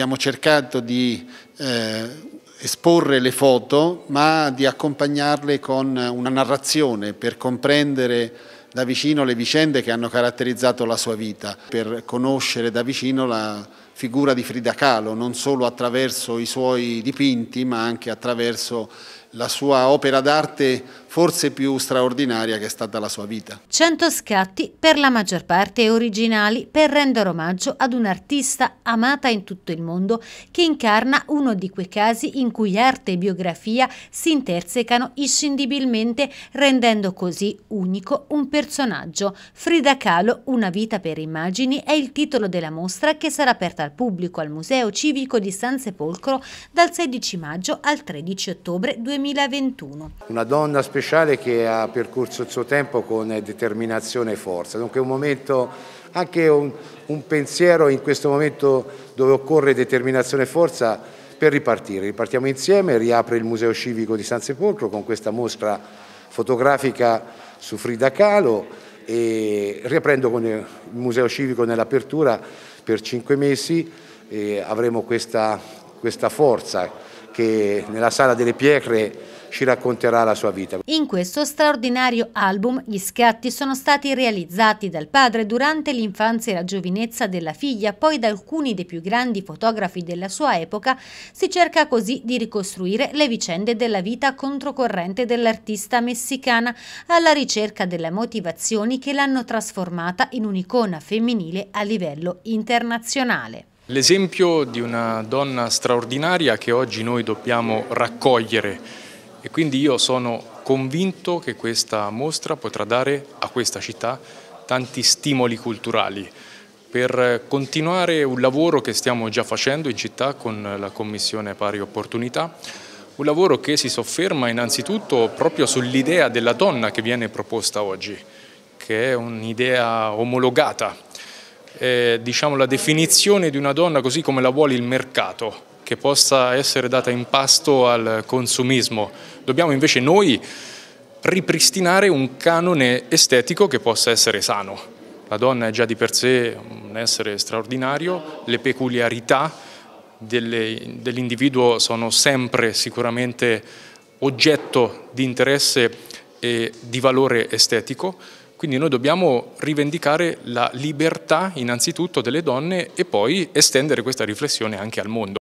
abbiamo cercato di eh, esporre le foto ma di accompagnarle con una narrazione per comprendere da vicino le vicende che hanno caratterizzato la sua vita, per conoscere da vicino la figura di Frida Kahlo, non solo attraverso i suoi dipinti ma anche attraverso la sua opera d'arte forse più straordinaria che è stata la sua vita. 100 scatti, per la maggior parte originali, per rendere omaggio ad un'artista amata in tutto il mondo che incarna uno di quei casi in cui arte e biografia si intersecano inscindibilmente rendendo così unico un personaggio. Frida Kahlo, Una vita per immagini è il titolo della mostra che sarà aperta al pubblico al Museo Civico di San Sepolcro dal 16 maggio al 13 ottobre 2020. 2021. Una donna speciale che ha percorso il suo tempo con determinazione e forza, dunque un momento, anche un, un pensiero in questo momento dove occorre determinazione e forza per ripartire. Ripartiamo insieme, riapre il Museo Civico di San Sepolcro con questa mostra fotografica su Frida Kahlo e riaprendo con il Museo Civico nell'apertura per cinque mesi avremo questa, questa forza che nella Sala delle Pietre ci racconterà la sua vita. In questo straordinario album gli scatti sono stati realizzati dal padre durante l'infanzia e la giovinezza della figlia, poi da alcuni dei più grandi fotografi della sua epoca, si cerca così di ricostruire le vicende della vita controcorrente dell'artista messicana alla ricerca delle motivazioni che l'hanno trasformata in un'icona femminile a livello internazionale. L'esempio di una donna straordinaria che oggi noi dobbiamo raccogliere e quindi io sono convinto che questa mostra potrà dare a questa città tanti stimoli culturali per continuare un lavoro che stiamo già facendo in città con la Commissione Pari Opportunità, un lavoro che si sofferma innanzitutto proprio sull'idea della donna che viene proposta oggi, che è un'idea omologata eh, diciamo, la definizione di una donna così come la vuole il mercato, che possa essere data in pasto al consumismo. Dobbiamo invece noi ripristinare un canone estetico che possa essere sano. La donna è già di per sé un essere straordinario, le peculiarità dell'individuo sono sempre sicuramente oggetto di interesse e di valore estetico, quindi noi dobbiamo rivendicare la libertà innanzitutto delle donne e poi estendere questa riflessione anche al mondo.